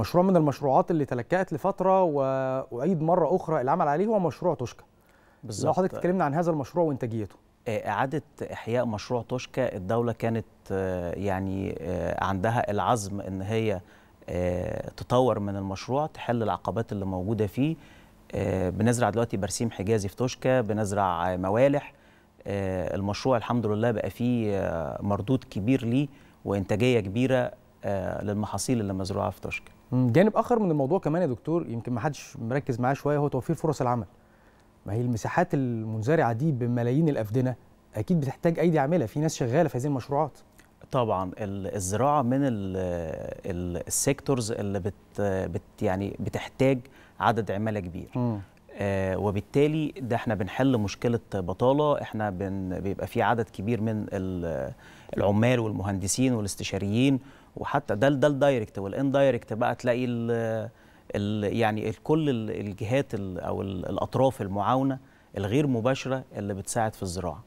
مشروع من المشروعات اللي تلكأت لفترة وأعيد مرة أخرى العمل عليه هو مشروع توشكا بالظبط لو حضرتك تكلمنا عن هذا المشروع وإنتاجيته آه، إعادة إحياء مشروع توشكا الدولة كانت آه، يعني آه، عندها العزم إن هي تطور من المشروع تحل العقبات اللي موجودة فيه بنزرع دلوقتي برسيم حجازي في توشكا بنزرع موالح المشروع الحمد لله بقى فيه مردود كبير ليه وإنتاجية كبيرة آه، للمحاصيل اللي مزروعه في طشكن. جانب اخر من الموضوع كمان يا دكتور يمكن ما حدش مركز معاه شويه هو توفير فرص العمل. ما هي المساحات المنزرعه دي بملايين الافدنه اكيد بتحتاج ايدي عامله في ناس شغاله في هذه المشروعات. طبعا الزراعه من السيكتورز اللي بت, بت يعني بتحتاج عدد عماله كبير. م. آه وبالتالي ده احنا بنحل مشكله بطاله احنا بن بيبقى في عدد كبير من العمال والمهندسين والاستشاريين وحتى ده ده الدايركت والاندايركت بقى تلاقي الـ الـ يعني كل الجهات او الاطراف المعاونه الغير مباشره اللي بتساعد في الزراعه